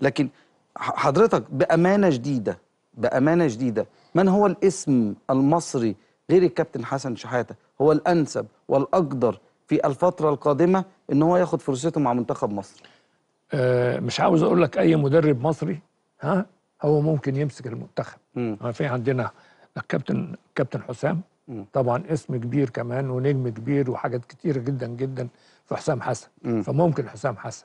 لكن حضرتك بامانه شديده بامانه شديده من هو الاسم المصري غير الكابتن حسن شحاته هو الانسب والاقدر في الفتره القادمه ان هو ياخد فرصته مع منتخب مصر أه مش عاوز اقول لك اي مدرب مصري ها هو ممكن يمسك المنتخب في عندنا الكابتن كابتن حسام م. طبعا اسم كبير كمان ونجم كبير وحاجات كتيره جدا جدا في حسام حسن م. فممكن حسام حسن